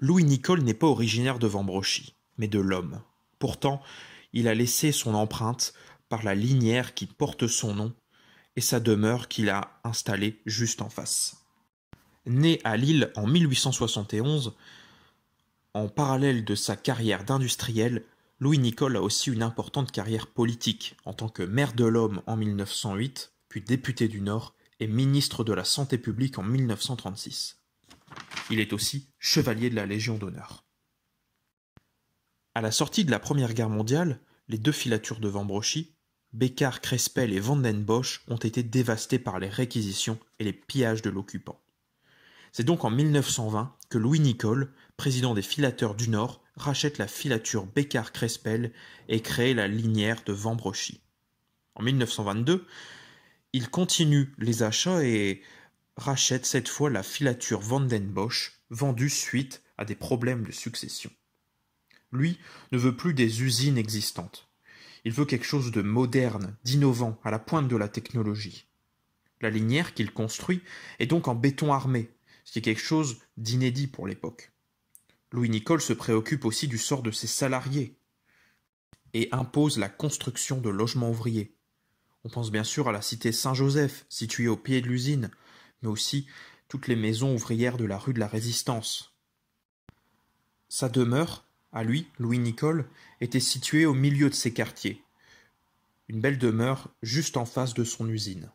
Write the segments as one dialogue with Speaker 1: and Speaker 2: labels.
Speaker 1: Louis Nicole n'est pas originaire de Vambrochy, mais de l'homme. Pourtant, il a laissé son empreinte par la linière qui porte son nom et sa demeure qu'il a installée juste en face. Né à Lille en 1871, en parallèle de sa carrière d'industriel, Louis Nicole a aussi une importante carrière politique en tant que maire de l'Homme en 1908, puis député du Nord et ministre de la Santé publique en 1936. Il est aussi chevalier de la Légion d'honneur. À la sortie de la Première Guerre mondiale, les deux filatures de Vambrochy, Bécard, Crespel et Vandenbosch ont été dévastées par les réquisitions et les pillages de l'occupant. C'est donc en 1920 que Louis Nicole, président des filateurs du Nord, rachète la filature Bécard-Crespel et crée la linière de Vambrochy. En 1922, il continue les achats et rachète cette fois la filature Van Bosch, vendue suite à des problèmes de succession. Lui ne veut plus des usines existantes. Il veut quelque chose de moderne, d'innovant, à la pointe de la technologie. La linière qu'il construit est donc en béton armé, ce qui est quelque chose d'inédit pour l'époque. Louis Nicole se préoccupe aussi du sort de ses salariés et impose la construction de logements ouvriers. On pense bien sûr à la cité Saint-Joseph, située au pied de l'usine, mais aussi toutes les maisons ouvrières de la rue de la Résistance. Sa demeure, à lui, Louis Nicole, était située au milieu de ses quartiers. Une belle demeure juste en face de son usine.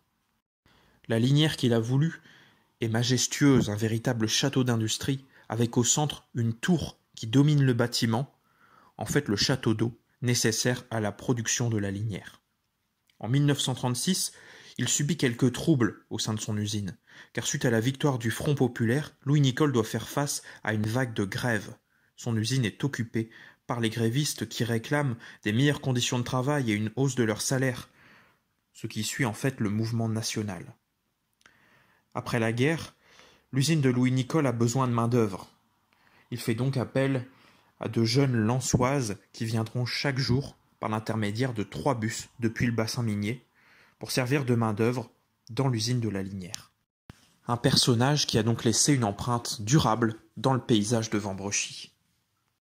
Speaker 1: La linière qu'il a voulu est majestueuse, un véritable château d'industrie, avec au centre une tour qui domine le bâtiment, en fait le château d'eau nécessaire à la production de la linière. En 1936, il subit quelques troubles au sein de son usine, car suite à la victoire du Front populaire, Louis Nicole doit faire face à une vague de grèves. Son usine est occupée par les grévistes qui réclament des meilleures conditions de travail et une hausse de leur salaire, ce qui suit en fait le mouvement national. Après la guerre, l'usine de Louis Nicole a besoin de main-d'œuvre. Il fait donc appel à de jeunes lançoises qui viendront chaque jour par l'intermédiaire de trois bus depuis le bassin minier pour servir de main-d'œuvre dans l'usine de la Linière. Un personnage qui a donc laissé une empreinte durable dans le paysage de Vambrochy.